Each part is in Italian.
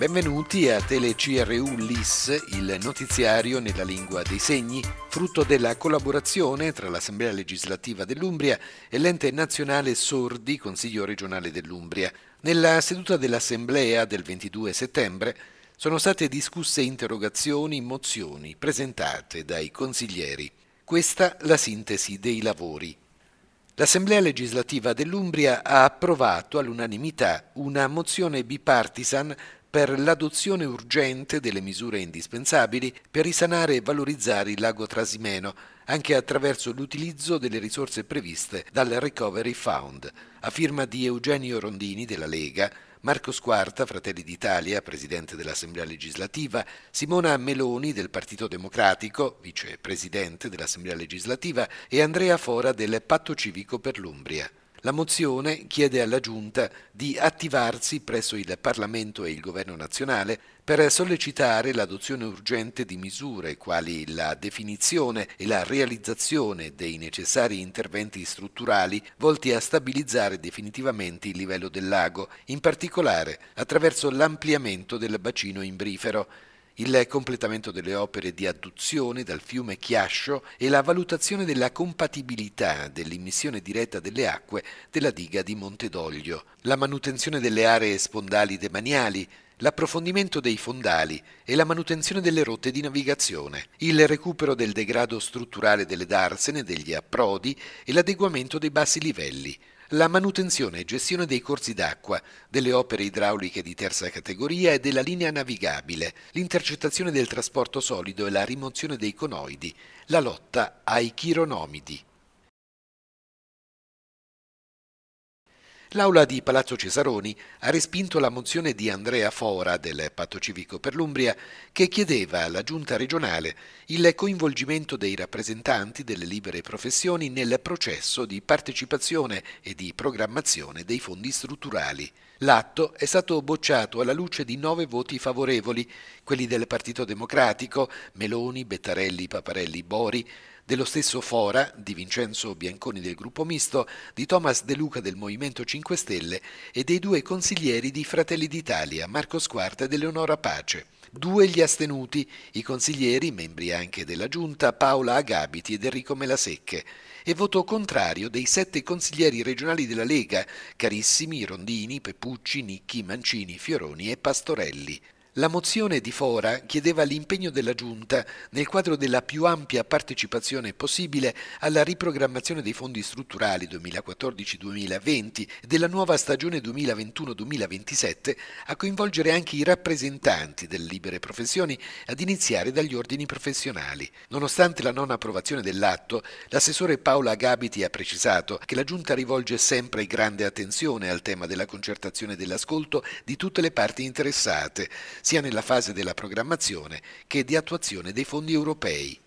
Benvenuti a TeleCRU LIS, il notiziario nella lingua dei segni, frutto della collaborazione tra l'Assemblea legislativa dell'Umbria e l'ente nazionale Sordi, Consiglio regionale dell'Umbria. Nella seduta dell'Assemblea del 22 settembre sono state discusse interrogazioni, e mozioni presentate dai consiglieri. Questa la sintesi dei lavori. L'Assemblea legislativa dell'Umbria ha approvato all'unanimità una mozione bipartisan per l'adozione urgente delle misure indispensabili per risanare e valorizzare il lago Trasimeno, anche attraverso l'utilizzo delle risorse previste dal Recovery Fund, a firma di Eugenio Rondini della Lega, Marco Squarta, Fratelli d'Italia, presidente dell'Assemblea legislativa, Simona Meloni del Partito Democratico, vicepresidente dell'Assemblea legislativa, e Andrea Fora del Patto Civico per l'Umbria. La mozione chiede alla Giunta di attivarsi presso il Parlamento e il Governo nazionale per sollecitare l'adozione urgente di misure quali la definizione e la realizzazione dei necessari interventi strutturali volti a stabilizzare definitivamente il livello del lago, in particolare attraverso l'ampliamento del bacino imbrifero il completamento delle opere di adduzione dal fiume Chiascio e la valutazione della compatibilità dell'immissione diretta delle acque della diga di Montedoglio, la manutenzione delle aree spondali demaniali, l'approfondimento dei fondali e la manutenzione delle rotte di navigazione, il recupero del degrado strutturale delle darsene, degli approdi e l'adeguamento dei bassi livelli, la manutenzione e gestione dei corsi d'acqua, delle opere idrauliche di terza categoria e della linea navigabile, l'intercettazione del trasporto solido e la rimozione dei conoidi, la lotta ai chironomidi. L'aula di Palazzo Cesaroni ha respinto la mozione di Andrea Fora del Patto Civico per l'Umbria che chiedeva alla Giunta regionale il coinvolgimento dei rappresentanti delle libere professioni nel processo di partecipazione e di programmazione dei fondi strutturali. L'atto è stato bocciato alla luce di nove voti favorevoli, quelli del Partito Democratico, Meloni, Bettarelli, Paparelli, Bori, dello stesso Fora, di Vincenzo Bianconi del gruppo misto, di Thomas De Luca del Movimento 5 Stelle e dei due consiglieri di Fratelli d'Italia, Marco Squarta ed Eleonora Pace. Due gli astenuti, i consiglieri, membri anche della Giunta, Paola Agabiti ed Enrico Melasecche, e voto contrario dei sette consiglieri regionali della Lega, Carissimi, Rondini, Peppucci, Nicchi, Mancini, Fioroni e Pastorelli. La mozione di Fora chiedeva l'impegno della Giunta, nel quadro della più ampia partecipazione possibile, alla riprogrammazione dei fondi strutturali 2014-2020 e della nuova stagione 2021-2027, a coinvolgere anche i rappresentanti delle libere professioni, ad iniziare dagli ordini professionali. Nonostante la non approvazione dell'atto, l'assessore Paola Gabiti ha precisato che la Giunta rivolge sempre grande attenzione al tema della concertazione e dell'ascolto di tutte le parti interessate sia nella fase della programmazione che di attuazione dei fondi europei.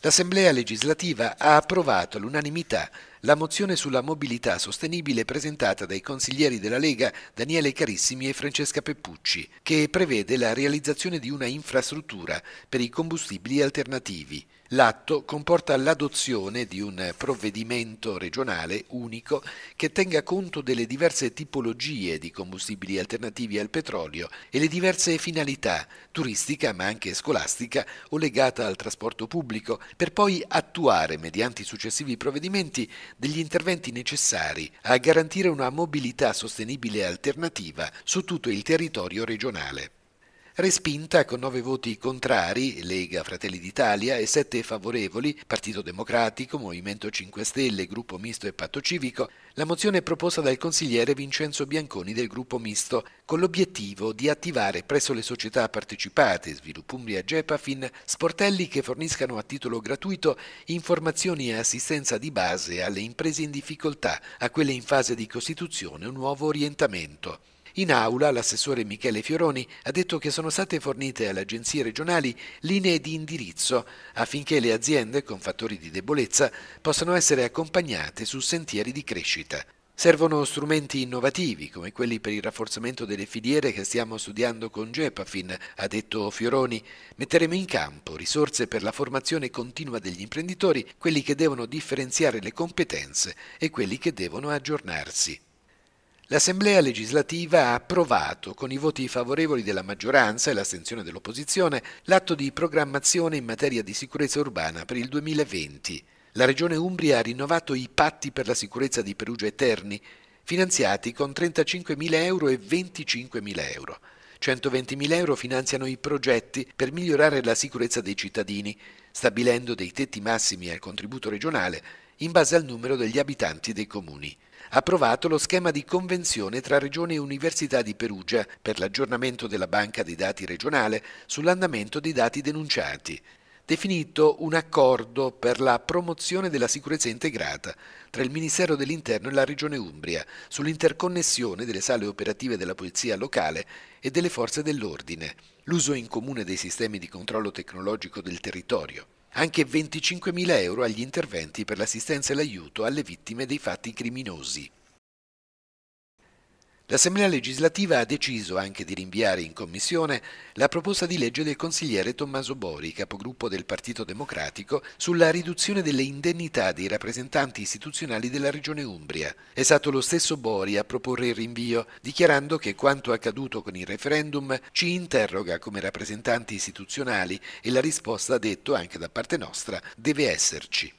L'Assemblea legislativa ha approvato all'unanimità la mozione sulla mobilità sostenibile presentata dai consiglieri della Lega Daniele Carissimi e Francesca Peppucci, che prevede la realizzazione di una infrastruttura per i combustibili alternativi. L'atto comporta l'adozione di un provvedimento regionale unico che tenga conto delle diverse tipologie di combustibili alternativi al petrolio e le diverse finalità, turistica ma anche scolastica o legata al trasporto pubblico, per poi attuare, mediante i successivi provvedimenti, degli interventi necessari a garantire una mobilità sostenibile alternativa su tutto il territorio regionale respinta con nove voti contrari, Lega Fratelli d'Italia, e sette favorevoli, Partito Democratico, Movimento 5 Stelle, Gruppo Misto e Patto Civico, la mozione è proposta dal consigliere Vincenzo Bianconi del Gruppo Misto, con l'obiettivo di attivare presso le società partecipate, Sviluppumbria e Gepafin, sportelli che forniscano a titolo gratuito informazioni e assistenza di base alle imprese in difficoltà, a quelle in fase di costituzione un nuovo orientamento. In aula l'assessore Michele Fioroni ha detto che sono state fornite alle agenzie regionali linee di indirizzo affinché le aziende con fattori di debolezza possano essere accompagnate su sentieri di crescita. Servono strumenti innovativi come quelli per il rafforzamento delle filiere che stiamo studiando con Gepafin, ha detto Fioroni. Metteremo in campo risorse per la formazione continua degli imprenditori, quelli che devono differenziare le competenze e quelli che devono aggiornarsi l'Assemblea legislativa ha approvato, con i voti favorevoli della maggioranza e l'astensione dell'opposizione, l'atto di programmazione in materia di sicurezza urbana per il 2020. La Regione Umbria ha rinnovato i patti per la sicurezza di Perugia e Terni, finanziati con 35.000 euro e 25.000 euro. 120.000 euro finanziano i progetti per migliorare la sicurezza dei cittadini, stabilendo dei tetti massimi al contributo regionale in base al numero degli abitanti dei comuni approvato lo schema di convenzione tra Regione e Università di Perugia per l'aggiornamento della banca dei dati regionale sull'andamento dei dati denunciati, definito un accordo per la promozione della sicurezza integrata tra il Ministero dell'Interno e la Regione Umbria sull'interconnessione delle sale operative della Polizia locale e delle forze dell'ordine, l'uso in comune dei sistemi di controllo tecnologico del territorio anche 25.000 euro agli interventi per l'assistenza e l'aiuto alle vittime dei fatti criminosi. L'Assemblea legislativa ha deciso anche di rinviare in commissione la proposta di legge del consigliere Tommaso Bori, capogruppo del Partito Democratico, sulla riduzione delle indennità dei rappresentanti istituzionali della Regione Umbria. È stato lo stesso Bori a proporre il rinvio, dichiarando che quanto accaduto con il referendum ci interroga come rappresentanti istituzionali e la risposta, detto anche da parte nostra, deve esserci.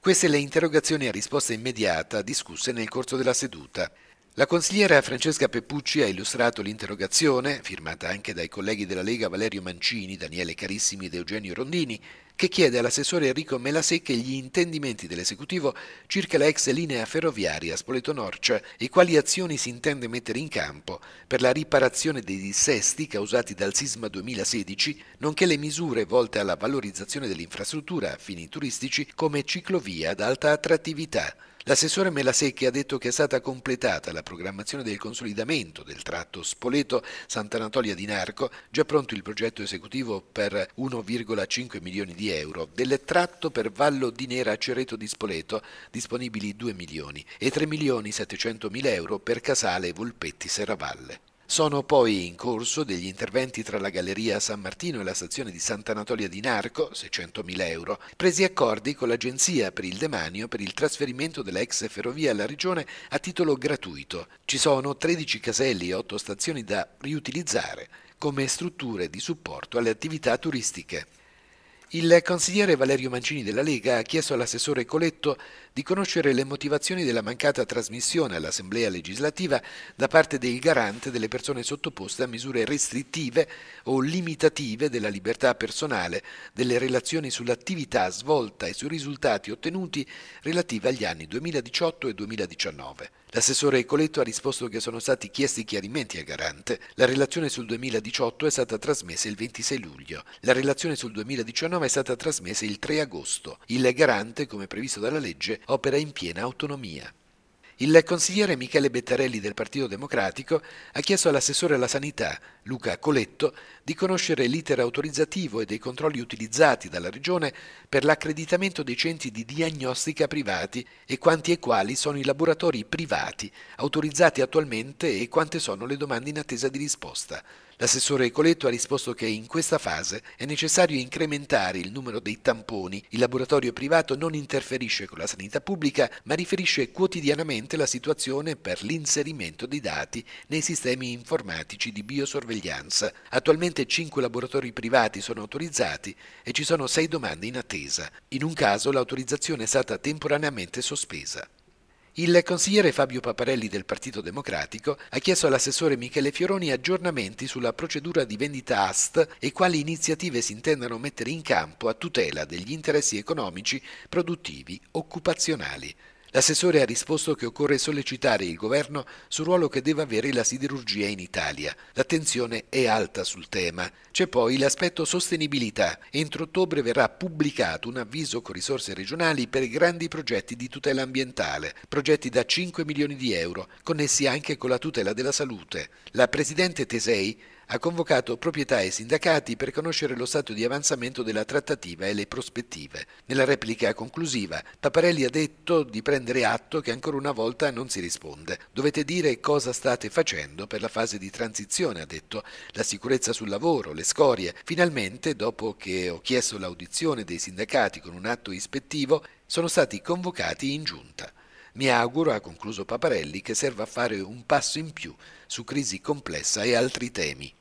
Queste le interrogazioni a risposta immediata discusse nel corso della seduta. La consigliera Francesca Peppucci ha illustrato l'interrogazione, firmata anche dai colleghi della Lega Valerio Mancini, Daniele Carissimi ed Eugenio Rondini, che chiede all'assessore Enrico Melasecche gli intendimenti dell'esecutivo circa la ex linea ferroviaria Spoleto-Norcia cioè, e quali azioni si intende mettere in campo per la riparazione dei dissesti causati dal sisma 2016, nonché le misure volte alla valorizzazione dell'infrastruttura a fini turistici come ciclovia ad alta attrattività. L'assessore Melasecchi ha detto che è stata completata la programmazione del consolidamento del tratto Spoleto-Sant'Anatolia di Narco, già pronto il progetto esecutivo per 1,5 milioni di euro di euro, dell'ettratto per Vallo di Nera Cereto di Spoleto disponibili 2 milioni e 3 milioni 700 mila euro per Casale Volpetti Serravalle. Sono poi in corso degli interventi tra la Galleria San Martino e la stazione di Sant'Anatolia di Narco, 600.000 euro, presi accordi con l'Agenzia per il Demanio per il trasferimento della ex ferrovia alla regione a titolo gratuito. Ci sono 13 caselli e 8 stazioni da riutilizzare come strutture di supporto alle attività turistiche. Il consigliere Valerio Mancini della Lega ha chiesto all'assessore Coletto di conoscere le motivazioni della mancata trasmissione all'Assemblea legislativa da parte del garante delle persone sottoposte a misure restrittive o limitative della libertà personale, delle relazioni sull'attività svolta e sui risultati ottenuti relativi agli anni 2018 e 2019. L'assessore Coletto ha risposto che sono stati chiesti chiarimenti al garante. La relazione sul 2018 è stata trasmessa il 26 luglio. La relazione sul 2019 è stata trasmessa il 3 agosto. Il garante, come previsto dalla legge, opera in piena autonomia. Il consigliere Michele Bettarelli del Partito Democratico ha chiesto all'assessore alla sanità, Luca Coletto, di conoscere l'iter autorizzativo e dei controlli utilizzati dalla Regione per l'accreditamento dei centri di diagnostica privati e quanti e quali sono i laboratori privati autorizzati attualmente e quante sono le domande in attesa di risposta. L'assessore Coletto ha risposto che in questa fase è necessario incrementare il numero dei tamponi. Il laboratorio privato non interferisce con la sanità pubblica, ma riferisce quotidianamente la situazione per l'inserimento dei dati nei sistemi informatici di biosorveglianza. Attualmente cinque laboratori privati sono autorizzati e ci sono sei domande in attesa. In un caso l'autorizzazione è stata temporaneamente sospesa. Il consigliere Fabio Paparelli del Partito Democratico ha chiesto all'assessore Michele Fioroni aggiornamenti sulla procedura di vendita AST e quali iniziative si intendano mettere in campo a tutela degli interessi economici, produttivi, occupazionali. L'assessore ha risposto che occorre sollecitare il governo sul ruolo che deve avere la siderurgia in Italia. L'attenzione è alta sul tema. C'è poi l'aspetto sostenibilità. Entro ottobre verrà pubblicato un avviso con risorse regionali per grandi progetti di tutela ambientale, progetti da 5 milioni di euro, connessi anche con la tutela della salute. La Presidente Tesei ha convocato proprietà e sindacati per conoscere lo stato di avanzamento della trattativa e le prospettive. Nella replica conclusiva, Paparelli ha detto di prendere atto che ancora una volta non si risponde. Dovete dire cosa state facendo per la fase di transizione, ha detto, la sicurezza sul lavoro, le scorie. Finalmente, dopo che ho chiesto l'audizione dei sindacati con un atto ispettivo, sono stati convocati in giunta. Mi auguro, ha concluso Paparelli, che serva a fare un passo in più su crisi complessa e altri temi.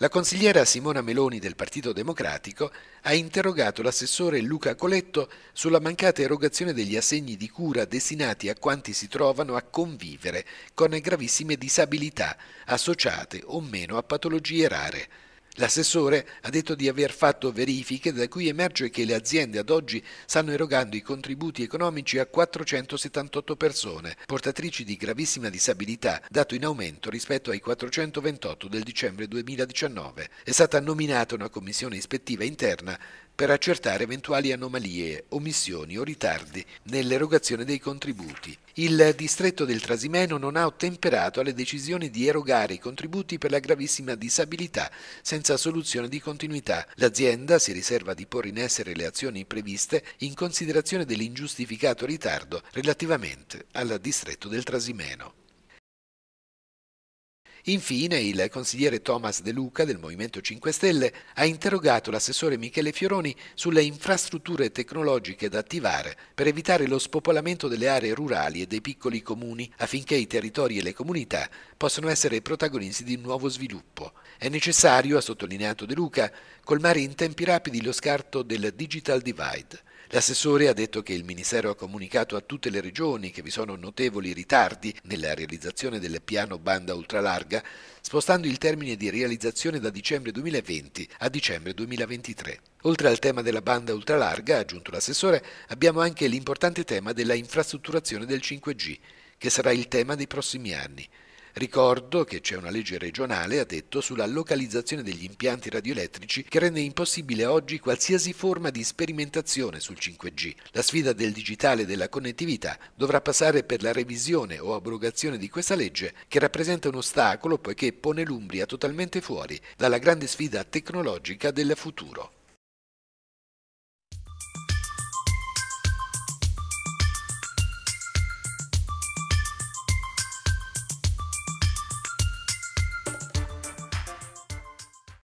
La consigliera Simona Meloni del Partito Democratico ha interrogato l'assessore Luca Coletto sulla mancata erogazione degli assegni di cura destinati a quanti si trovano a convivere con gravissime disabilità associate o meno a patologie rare. L'assessore ha detto di aver fatto verifiche da cui emerge che le aziende ad oggi stanno erogando i contributi economici a 478 persone, portatrici di gravissima disabilità, dato in aumento rispetto ai 428 del dicembre 2019. È stata nominata una commissione ispettiva interna per accertare eventuali anomalie, omissioni o ritardi nell'erogazione dei contributi. Il distretto del Trasimeno non ha ottemperato alle decisioni di erogare i contributi per la gravissima disabilità senza soluzione di continuità. L'azienda si riserva di porre in essere le azioni previste in considerazione dell'ingiustificato ritardo relativamente al distretto del Trasimeno. Infine, il consigliere Thomas De Luca del Movimento 5 Stelle ha interrogato l'assessore Michele Fioroni sulle infrastrutture tecnologiche da attivare per evitare lo spopolamento delle aree rurali e dei piccoli comuni affinché i territori e le comunità possano essere protagonisti di un nuovo sviluppo. È necessario, ha sottolineato De Luca, colmare in tempi rapidi lo scarto del digital divide L'assessore ha detto che il Ministero ha comunicato a tutte le regioni che vi sono notevoli ritardi nella realizzazione del piano banda ultralarga, spostando il termine di realizzazione da dicembre 2020 a dicembre 2023. Oltre al tema della banda ultralarga, ha aggiunto l'assessore, abbiamo anche l'importante tema della infrastrutturazione del 5G, che sarà il tema dei prossimi anni. Ricordo che c'è una legge regionale, ha detto, sulla localizzazione degli impianti radioelettrici che rende impossibile oggi qualsiasi forma di sperimentazione sul 5G. La sfida del digitale e della connettività dovrà passare per la revisione o abrogazione di questa legge che rappresenta un ostacolo poiché pone l'Umbria totalmente fuori dalla grande sfida tecnologica del futuro.